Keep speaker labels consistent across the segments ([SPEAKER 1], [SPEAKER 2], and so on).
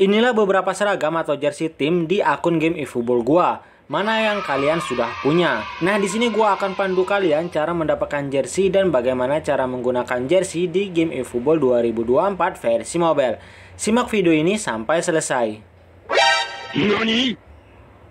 [SPEAKER 1] Inilah beberapa seragam atau jersey tim di akun game eFootball gua. Mana yang kalian sudah punya? Nah, di sini gua akan pandu kalian cara mendapatkan jersey dan bagaimana cara menggunakan jersey di game eFootball 2024 versi mobile. Simak video ini sampai selesai. Nani? Iya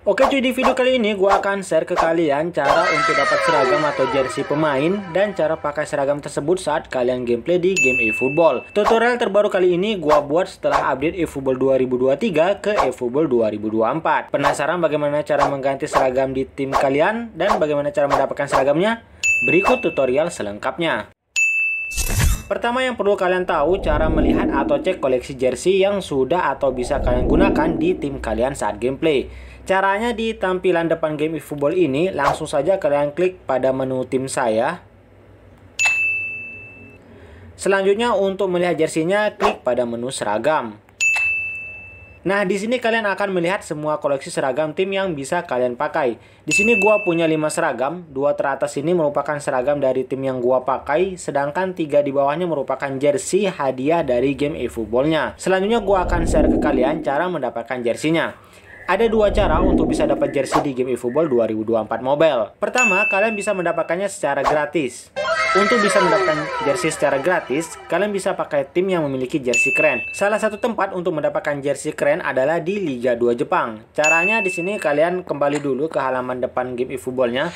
[SPEAKER 1] Oke cuy di video kali ini gue akan share ke kalian cara untuk dapat seragam atau jersey pemain dan cara pakai seragam tersebut saat kalian gameplay di game eFootball. Tutorial terbaru kali ini gue buat setelah update eFootball 2023 ke eFootball 2024. Penasaran bagaimana cara mengganti seragam di tim kalian dan bagaimana cara mendapatkan seragamnya? Berikut tutorial selengkapnya. Pertama yang perlu kalian tahu cara melihat atau cek koleksi jersey yang sudah atau bisa kalian gunakan di tim kalian saat gameplay. Caranya di tampilan depan game eFootball ini, langsung saja kalian klik pada menu tim saya. Selanjutnya untuk melihat jersinya, klik pada menu seragam. Nah, di sini kalian akan melihat semua koleksi seragam tim yang bisa kalian pakai. Di sini gua punya 5 seragam, dua teratas ini merupakan seragam dari tim yang gua pakai, sedangkan tiga di bawahnya merupakan jersey hadiah dari game eFootballnya. Selanjutnya gua akan share ke kalian cara mendapatkan jersinya. Ada dua cara untuk bisa dapat jersey di game eFootball 2024 Mobile. Pertama, kalian bisa mendapatkannya secara gratis. Untuk bisa mendapatkan jersey secara gratis, kalian bisa pakai tim yang memiliki jersey keren. Salah satu tempat untuk mendapatkan jersey keren adalah di Liga 2 Jepang. Caranya di sini kalian kembali dulu ke halaman depan game eFootballnya.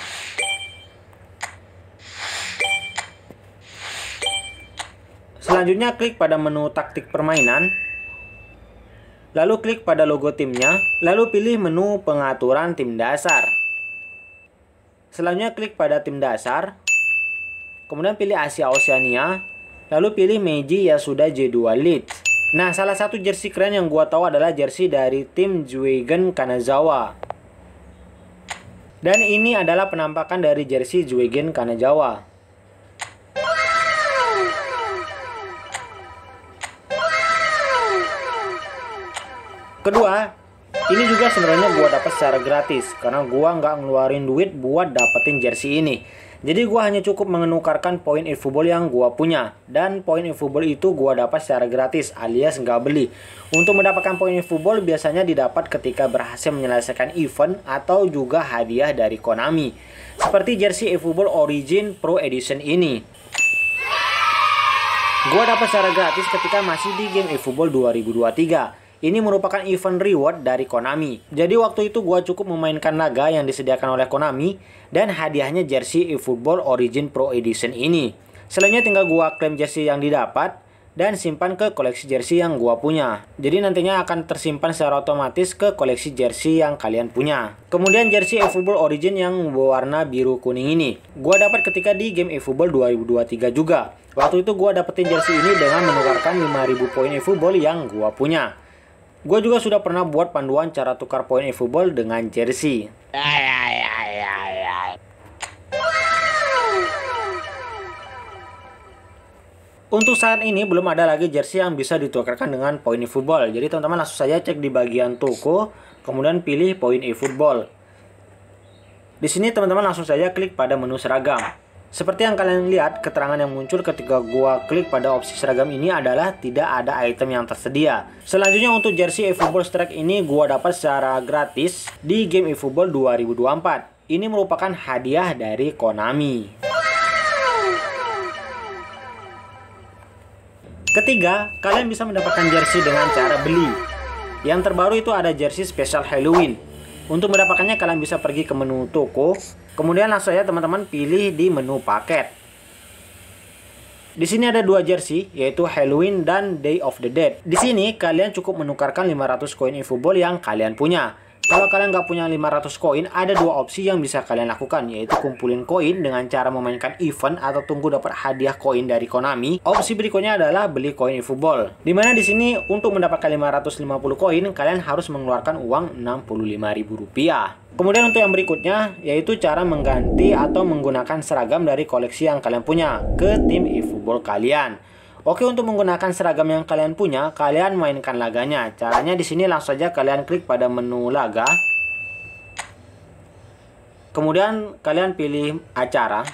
[SPEAKER 1] Selanjutnya klik pada menu taktik permainan Lalu klik pada logo timnya, lalu pilih menu pengaturan tim dasar. Selanjutnya klik pada tim dasar, kemudian pilih Asia Oceania, lalu pilih Meiji yang sudah J2 Lead. Nah, salah satu jersey keren yang gua tahu adalah jersey dari tim Juigen Kanazawa. Dan ini adalah penampakan dari jersey Juigen Kanazawa. Kedua, ini juga sebenarnya gua dapat secara gratis karena gua nggak ngeluarin duit buat dapetin jersey ini. Jadi gua hanya cukup menukarkan poin eFootball yang gua punya dan poin eFootball itu gua dapat secara gratis alias nggak beli. Untuk mendapatkan poin eFootball biasanya didapat ketika berhasil menyelesaikan event atau juga hadiah dari Konami. Seperti jersey eFootball Origin Pro Edition ini. Gua dapat secara gratis ketika masih di game eFootball 2023 ini merupakan event reward dari Konami. Jadi waktu itu gue cukup memainkan naga yang disediakan oleh Konami dan hadiahnya jersey eFootball Origin Pro Edition ini. Selainnya tinggal gue klaim jersey yang didapat dan simpan ke koleksi jersey yang gue punya. Jadi nantinya akan tersimpan secara otomatis ke koleksi jersey yang kalian punya. Kemudian jersey eFootball Origin yang berwarna biru kuning ini. gue dapat ketika di game eFootball 2023 juga. Waktu itu gue dapetin jersey ini dengan menukarkan 5000 poin eFootball yang gue punya. Gue juga sudah pernah buat panduan cara tukar poin e-football dengan jersey. Untuk saat ini belum ada lagi jersey yang bisa ditukarkan dengan poin e-football. Jadi teman-teman langsung saja cek di bagian toko, kemudian pilih poin e-football. Di sini teman-teman langsung saja klik pada menu seragam. Seperti yang kalian lihat, keterangan yang muncul ketika gua klik pada opsi seragam ini adalah tidak ada item yang tersedia. Selanjutnya untuk jersey eFootball Strike ini gua dapat secara gratis di game eFootball 2024. Ini merupakan hadiah dari Konami. Ketiga, kalian bisa mendapatkan jersey dengan cara beli. Yang terbaru itu ada jersey spesial Halloween. Untuk mendapatkannya kalian bisa pergi ke menu toko, kemudian langsung ya teman-teman pilih di menu paket. Di sini ada dua jersey, yaitu Halloween dan Day of the Dead. Di sini kalian cukup menukarkan 500 koin infoball yang kalian punya. Kalau kalian nggak punya 500 koin, ada dua opsi yang bisa kalian lakukan, yaitu kumpulin koin dengan cara memainkan event atau tunggu dapat hadiah koin dari Konami. Opsi berikutnya adalah beli koin di Dimana di sini untuk mendapatkan 550 koin, kalian harus mengeluarkan uang Rp65.000. Kemudian untuk yang berikutnya, yaitu cara mengganti atau menggunakan seragam dari koleksi yang kalian punya ke tim eFootball kalian. Oke, untuk menggunakan seragam yang kalian punya, kalian mainkan laganya. Caranya di sini langsung saja kalian klik pada menu laga. Kemudian kalian pilih acara.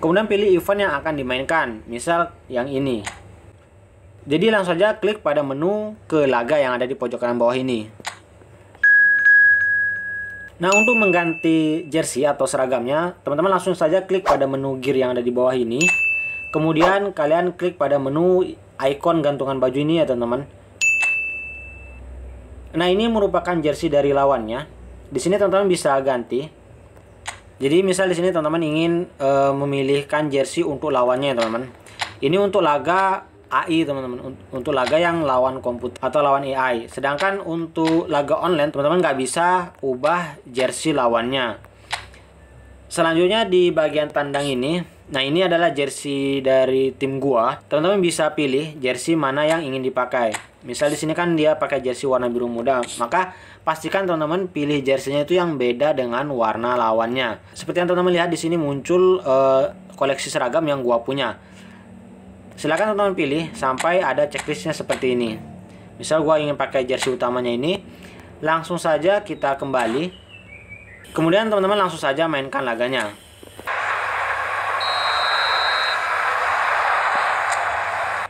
[SPEAKER 1] Kemudian pilih event yang akan dimainkan, misal yang ini. Jadi langsung saja klik pada menu ke laga yang ada di pojok kanan bawah ini. Nah, untuk mengganti jersey atau seragamnya, teman-teman langsung saja klik pada menu gear yang ada di bawah ini. Kemudian kalian klik pada menu ikon gantungan baju ini ya teman-teman. Nah ini merupakan jersey dari lawannya. Di sini teman-teman bisa ganti. Jadi misal di sini teman-teman ingin e, memilihkan jersey untuk lawannya ya teman-teman. Ini untuk laga AI teman-teman untuk laga yang lawan komputer atau lawan AI. Sedangkan untuk laga online teman-teman nggak bisa ubah jersey lawannya. Selanjutnya di bagian tandang ini Nah ini adalah jersey dari tim gua. Teman-teman bisa pilih jersey mana yang ingin dipakai. Misal di sini kan dia pakai jersey warna biru muda, maka pastikan teman-teman pilih jersinya itu yang beda dengan warna lawannya. Seperti yang teman-teman lihat di sini muncul uh, koleksi seragam yang gua punya. Silahkan teman-teman pilih sampai ada checklistnya seperti ini. Misal gua ingin pakai jersey utamanya ini, langsung saja kita kembali. Kemudian teman-teman langsung saja mainkan laganya.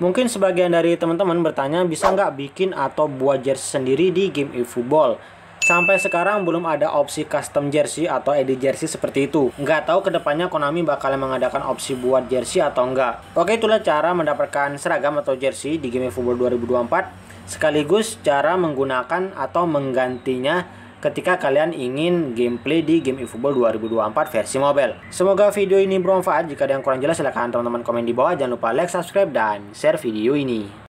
[SPEAKER 1] Mungkin sebagian dari teman-teman bertanya bisa nggak bikin atau buat jersey sendiri di game eFootball? Sampai sekarang belum ada opsi custom jersey atau edit jersey seperti itu. Nggak tahu kedepannya Konami bakal mengadakan opsi buat jersey atau nggak. Oke itulah cara mendapatkan seragam atau jersey di game eFootball 2024 sekaligus cara menggunakan atau menggantinya ketika kalian ingin gameplay di game eFootball 2024 versi mobile. Semoga video ini bermanfaat. Jika ada yang kurang jelas silahkan teman-teman komen di bawah. Jangan lupa like, subscribe, dan share video ini.